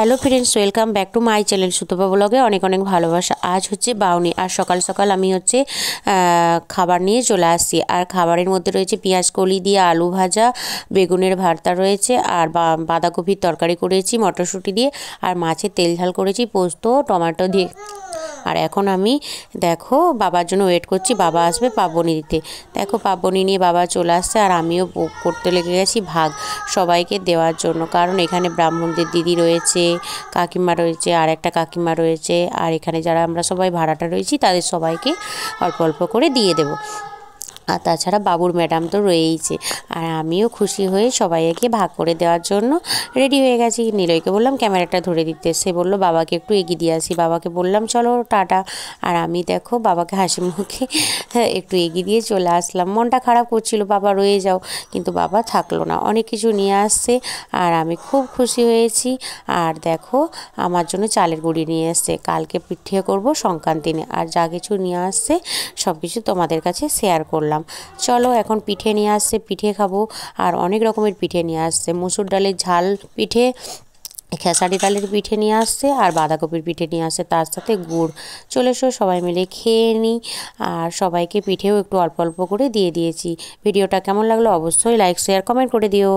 hello friends welcome back to my channel Sutapa ব্লগে অনেক অনেক ভালোবাসা আজ হচ্ছে বাউনি আর সকাল সকাল আমি হচ্ছে খাবার নিয়ে চলে আসছি আর খাবারের মধ্যে রয়েছে পেঁয়াজ কলি দিয়ে আলু ভাজা বেগুনের ভর্তা রয়েছে আর বাঁধাকপির তরকারি করেছি মটরশুঁটি দিয়ে আর মাছের তেল ঝাল করেছি পোস্ত টমেটো দিয়ে আর এখন আমি দেখো বাবার জন্য ওয়েট করছি বাবা আসবে পাবনি দিতে দেখো পাবনি নিয়ে বাবা চলে আসছে আর আমিও করতে লেগে গেছি ভাগ সবাইকে দেওয়ার জন্য কারণ এখানে ব্রাহ্মণদের দিদি রয়েছে কাকিমা রয়েছে আর একটা কাকিমা রয়েছে আর এখানে যারা আমরা সবাই ভাড়াটা রয়েছি তাদের সবাইকে অল্প অল্প করে দিয়ে দেবো আর তাছাড়া বাবুর ম্যাডাম তো রয়েইছে আর আমিও খুশি হয়ে সবাইকে ভাগ করে দেওয়ার জন্য রেডি হয়ে গেছি নিলয়কে বললাম ক্যামেরাটা ধরে দিতে সে বললো বাবাকে একটু এগিয়ে দিয়ে আসি বাবাকে বললাম চলো টাটা আর আমি দেখো বাবাকে হাসি মুখে হ্যাঁ, একটু এগিয়ে দিয়ে চলে আসলাম মনটা খারাপ করছিল বাবা রয়ে যাও কিন্তু বাবা থাকলো না অনেক কিছু নিয়ে আসছে আর আমি খুব খুশি হয়েছি আর দেখো আমার জন্য চালের গুঁড়ি নিয়ে আসছে কালকে পিঠিয়ে করব সংক্রান্তি আর যা কিছু নিয়ে আসছে সব কিছু তোমাদের কাছে শেয়ার করলাম নিলাম চলো এখন পিঠে নিয়ে আসছে পিঠে খাবো আর অনেক রকমের পিঠে নিয়ে আসছে মুসুর ডালের ঝাল পিঠে খেসারি ডালের পিঠে নিয়ে আসছে আর বাঁধাকপির পিঠে নিয়ে আসছে তার সাথে গুড় চলে এসো সবাই মিলে খেয়ে নিই আর সবাইকে পিঠেও একটু অল্প অল্প করে দিয়ে দিয়েছি ভিডিওটা কেমন লাগলো অবশ্যই লাইক শেয়ার কমেন্ট করে দিও